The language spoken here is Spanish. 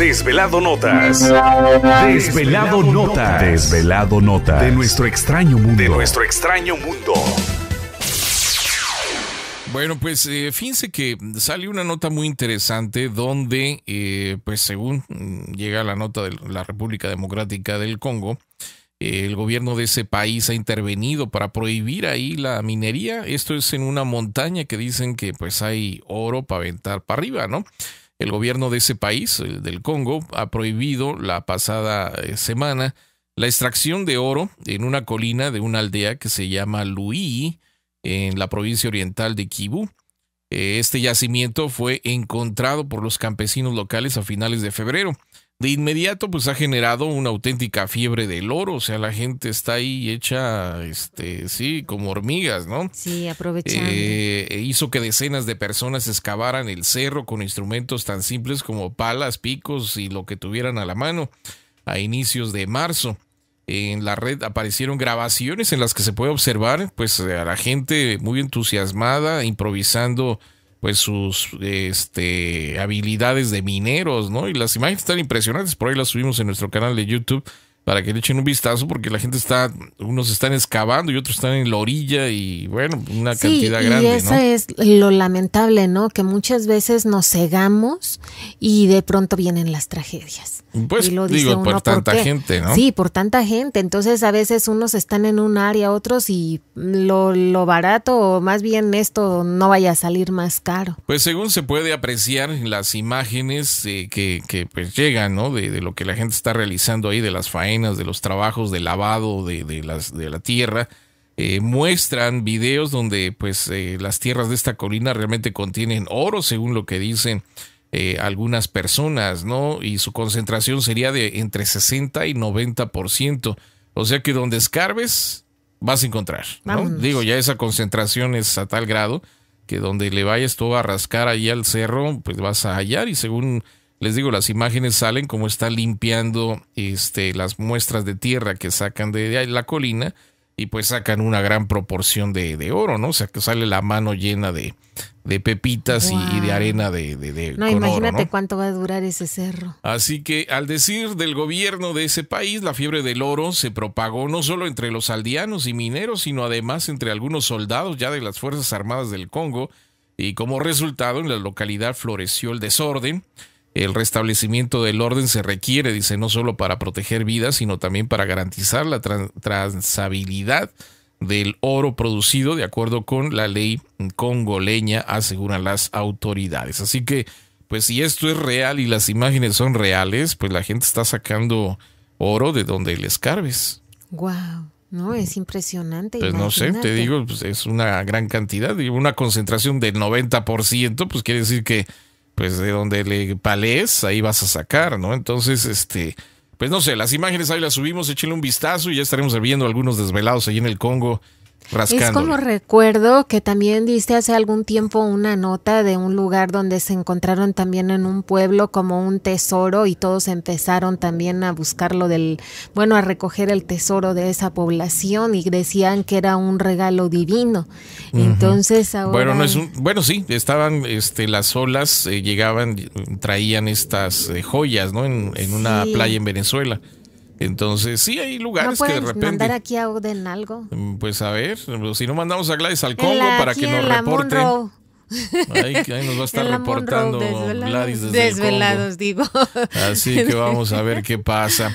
Desvelado Notas. Desvelado, Notas. Desvelado Notas. De nuestro extraño mundo. De nuestro extraño mundo. Bueno, pues eh, fíjense que sale una nota muy interesante donde, eh, pues según mm, llega la nota de la República Democrática del Congo, eh, el gobierno de ese país ha intervenido para prohibir ahí la minería. Esto es en una montaña que dicen que pues hay oro para aventar para arriba, ¿no? El gobierno de ese país, del Congo, ha prohibido la pasada eh, semana la extracción de oro en una colina de una aldea que se llama Luí, en la provincia oriental de Kivu. Eh, este yacimiento fue encontrado por los campesinos locales a finales de febrero de inmediato pues ha generado una auténtica fiebre del oro, o sea, la gente está ahí hecha, este, sí, como hormigas, ¿no? Sí, aprovechando. Eh, e hizo que decenas de personas excavaran el cerro con instrumentos tan simples como palas, picos y lo que tuvieran a la mano a inicios de marzo. En la red aparecieron grabaciones en las que se puede observar pues a la gente muy entusiasmada improvisando pues sus este, habilidades de mineros, ¿no? Y las imágenes están impresionantes, por ahí las subimos en nuestro canal de YouTube para que le echen un vistazo porque la gente está, unos están excavando y otros están en la orilla y bueno, una cantidad grande. Y eso es lo lamentable, ¿no? Que muchas veces nos cegamos y de pronto vienen las tragedias. Pues lo digo, por tanta gente, ¿no? Sí, por tanta gente. Entonces a veces unos están en un área, otros y lo, barato o más bien esto no vaya a salir más caro. Pues según se puede apreciar las imágenes eh, que, pues, llegan, ¿no? De, lo que la gente está realizando ahí, de las faenas, de los trabajos de lavado de, la tierra. Eh, muestran videos donde pues eh, las tierras de esta colina realmente contienen oro, según lo que dicen eh, algunas personas, ¿no? Y su concentración sería de entre 60 y 90%. O sea que donde escarbes, vas a encontrar. ¿no? Digo, ya esa concentración es a tal grado que donde le vayas tú a rascar ahí al cerro, pues vas a hallar y según les digo, las imágenes salen como está limpiando este, las muestras de tierra que sacan de la colina y pues sacan una gran proporción de, oro, ¿no? O sea, que sale la mano llena de, pepitas y, de arena de... de, no, imagínate cuánto va a durar ese cerro. Así que al decir del gobierno de ese país, la fiebre del oro se propagó no solo entre los aldeanos y mineros, sino además entre algunos soldados ya de las Fuerzas Armadas del Congo, y como resultado en la localidad floreció el desorden el restablecimiento del orden se requiere, dice, no solo para proteger vidas, sino también para garantizar la transabilidad del oro producido de acuerdo con la ley congoleña, aseguran las autoridades. Así que, pues si esto es real y las imágenes son reales, pues la gente está sacando oro de donde les carves. Wow. No, es impresionante. Pues no sé, te digo, pues, es una gran cantidad, una concentración del 90%, pues quiere decir que pues de donde le palés, ahí vas a sacar, ¿no? Entonces, este, pues no sé, las imágenes ahí las subimos, échale un vistazo y ya estaremos viendo algunos desvelados ahí en el Congo es como recuerdo que también diste hace algún tiempo una nota de un lugar donde se encontraron también en un pueblo como un tesoro y todos empezaron también a buscarlo del, bueno, a recoger el tesoro de esa población y decían que era un regalo divino. Entonces ahora... Bueno, bueno, sí, estaban este, las olas, eh, llegaban, traían estas eh, joyas, ¿no? En, una playa en Venezuela. Entonces, sí hay lugares que de repente. mandar aquí a Oden algo? Mm, pues a ver, pues, si no mandamos a Gladys al Congo para que nos reporte. Ahí, ahí, nos va a estar reportando desvelados, Gladys desde el Congo. digo. Así que vamos a ver qué pasa.